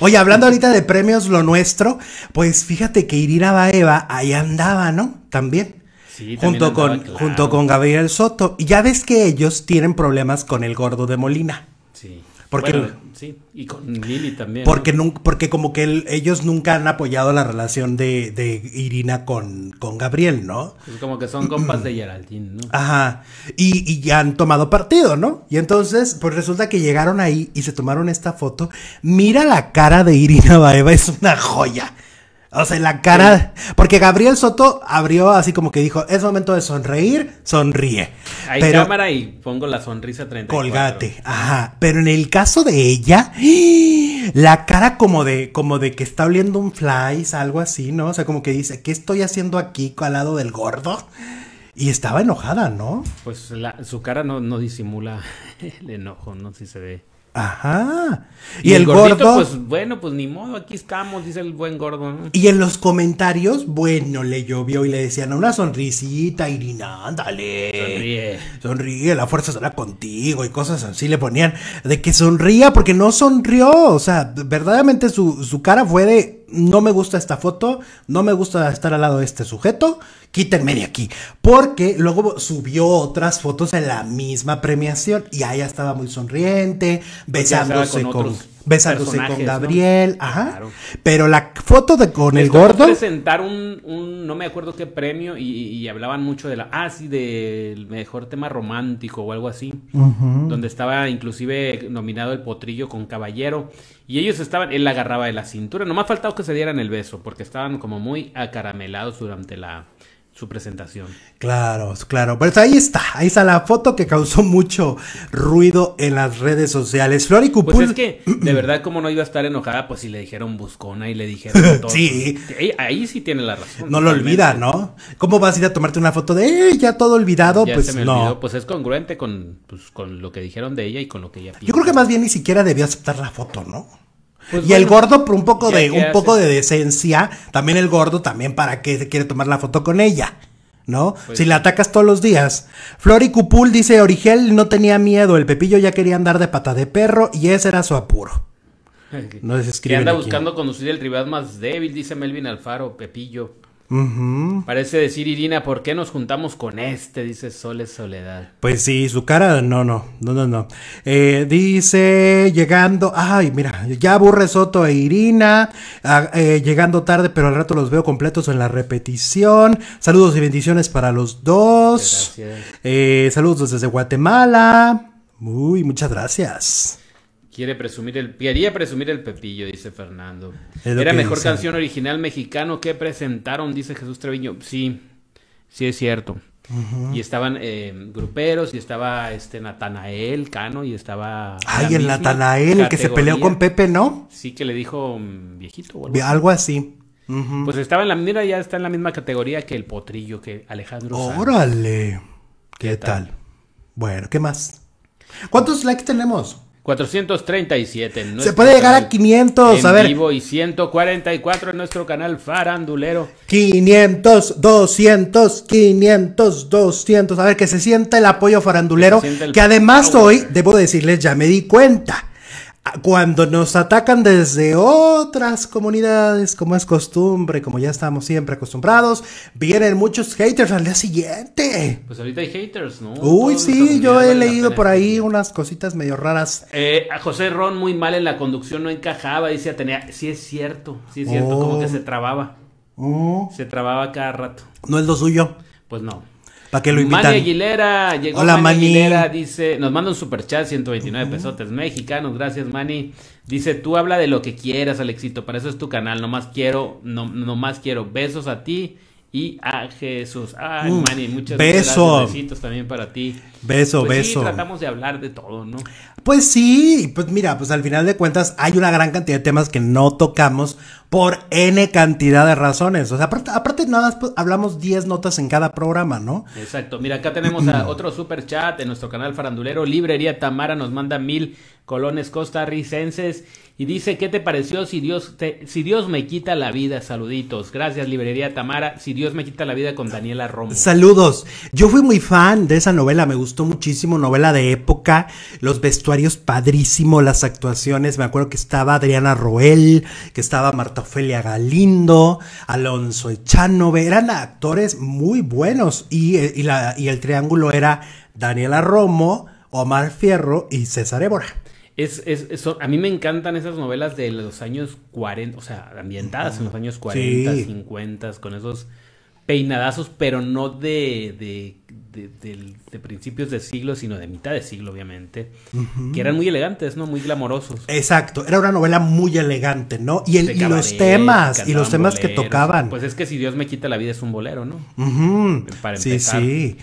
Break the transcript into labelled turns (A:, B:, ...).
A: Oye, hablando ahorita de premios, lo nuestro, pues fíjate que Irina Baeva ahí andaba, ¿no? También. Sí, junto, con, junto con Gabriel Soto. Y ya ves que ellos tienen problemas con el gordo de Molina. Sí. Porque
B: sí. Y con Lili también. Porque,
A: porque como que ellos nunca han apoyado la relación de, de Irina con, con, Gabriel, ¿no?
B: como que son compas de Geraldine, ¿no?
A: Ajá. Y, y han tomado partido, ¿no? Y entonces, pues resulta que llegaron ahí y se tomaron esta foto. Mira la cara de Irina Baeva, es una joya. O sea, la cara. Porque Gabriel Soto abrió así como que dijo: Es momento de sonreír, sonríe.
B: Hay pero, cámara y pongo la sonrisa 30. Colgate.
A: Ajá. Pero en el caso de ella, la cara como de, como de que está oliendo un flies, algo así, ¿no? O sea, como que dice: ¿Qué estoy haciendo aquí al lado del gordo? Y estaba enojada, ¿no?
B: Pues su cara no, no disimula el enojo, no si se ve.
A: Ajá.
B: Y, el, gordo. Pues bueno, pues ni modo, aquí estamos, dice el buen gordo. Y en los comentarios,
A: bueno, le llovió y le decían una sonrisita,
B: Irina, ándale. Sonríe.
A: Sonríe, la fuerza será contigo y cosas así le ponían. De que sonría porque no sonrió. O sea, verdaderamente su cara fue de no me gusta esta foto, no me gusta estar al lado de este sujeto, quítenme de aquí. Porque luego subió otras fotos en la misma premiación y ahí estaba muy sonriente, besándose con besándose con Gabriel, ajá. Pero la foto de con el gordo. presentar
B: un, un, no me acuerdo qué premio y, hablaban mucho de la, ah, sí, del mejor tema romántico o algo así, donde estaba inclusive nominado el potrillo con caballero y ellos estaban, él la agarraba de la cintura, no me ha faltado que se dieran el beso porque estaban como muy acaramelados durante la su presentación.
A: Claro, claro. Pero ahí está, ahí está la foto que causó mucho ruido en las redes sociales. Flori pues Cupul. Pues es que,
B: de verdad, como no iba a estar enojada, pues si le dijeron buscona y le dijeron sí. Ahí, sí tiene la razón. No lo olvida, ¿no?
A: ¿Cómo vas a ir a tomarte una foto de ella? Eh, ya todo olvidado? pues no.
B: Pues es congruente con, pues, con lo que dijeron de ella y con lo que ella Yo creo que
A: más bien ni siquiera debió aceptar la foto, ¿no? Pues y el gordo por un poco de un poco de decencia, también el gordo también para que se quiere tomar la foto con ella. ¿No? Pues si la atacas todos los días. Flori Cupul dice, Origel no tenía miedo, el Pepillo ya quería andar de pata de perro y ese era su
B: apuro. No se Que anda buscando conducir el rival más débil, dice Melvin Alfaro, Pepillo. Parece decir Irina, ¿por qué nos juntamos con este? Dice Sole Soledad.
A: Pues sí, su cara, no, no, no, no, no. Eh, dice, llegando, ay, mira, ya aburre Soto e Irina, eh, llegando tarde, pero al rato los veo completos en la repetición. Saludos y bendiciones para los dos. Eh, saludos desde Guatemala. Uy, muchas gracias.
B: Quiere presumir el. Quería presumir el Pepillo, dice Fernando. Era mejor canción original mexicano que presentaron, dice Jesús Treviño. Sí, sí es cierto. Y estaban eh, gruperos, y estaba este Natanael Cano, y estaba. Ay, el Natanael, el que se peleó con Pepe, ¿no? Sí, que le dijo mm, viejito o algo, así. Pues estaba en la. Mira, ya está en la misma categoría que el potrillo, que Alejandro.
A: ¡Órale! ¿Qué, tal? Bueno, ¿qué más? ¿Cuántos likes tenemos?
B: 437. Se puede llegar a 500, a ver. vivo y 144 en nuestro canal farandulero.
A: 500, 200, 500, 200. A ver, que se sienta el apoyo farandulero. Que, además hoy, debo decirles, ya me di cuenta Ah, cuando nos atacan desde otras comunidades, como es costumbre, como ya estamos siempre acostumbrados, vienen muchos haters al día siguiente.
B: Pues ahorita hay haters, ¿no? Uy, sí, yo he leído
A: por ahí unas cositas medio raras.
B: Eh, José Ron muy mal en la conducción, no encajaba, decía tenía, sí es cierto, sí es cierto, como que oh. se trababa. Oh. Se trababa cada rato.
A: No es lo suyo. Pues no. ¿Para qué lo invitan? Aguilera, llegó Hola, Mani,
B: dice, nos manda un super chat 129 pesos, pesotes mexicanos, gracias Mani Dice, tú habla de lo que quieras, Alexito, para eso es tu canal, más quiero, no, más quiero besos a ti y a Jesús. Ay, Manny, muchas gracias. Besitos también para ti. Beso, pues beso. Sí, tratamos de hablar de todo, ¿no?
A: Pues sí, pues mira, pues al final de cuentas hay una gran cantidad de temas que no tocamos por N cantidad de razones. O sea, aparte, nada pues, hablamos 10 notas en cada programa, ¿no?
B: Exacto. Mira, acá tenemos a otro super chat en nuestro canal farandulero. Librería Tamara nos manda mil colones costarricenses y dice, ¿qué te pareció si Dios, si Dios me quita la vida? Saluditos. Gracias, Librería Tamara. Si Dios me quita la vida con Daniela Romo. Saludos.
A: Yo fui muy fan de esa novela, me gustó muchísimo, novela de época, los vestuarios padrísimo, las actuaciones. Me acuerdo que estaba Adriana Roel, que estaba Marta Ofelia Galindo, Alonso Echanove. Eran actores muy buenos y, y, la, y el triángulo era Daniela Romo, Omar Fierro y César Évora.
B: Es, es, a mí me encantan esas novelas de los años 40, o sea, ambientadas en los años 40, 50, con esos peinadazos, pero no de, de, principios de siglo, sino de mitad de siglo, obviamente, que eran muy elegantes, ¿no? Muy glamorosos.
A: Exacto, era una novela muy elegante, ¿no? Y, los temas, y los temas que tocaban.
B: Pues es que si Dios me quita la vida es un bolero,
A: ¿no?
B: Para Sí, sí.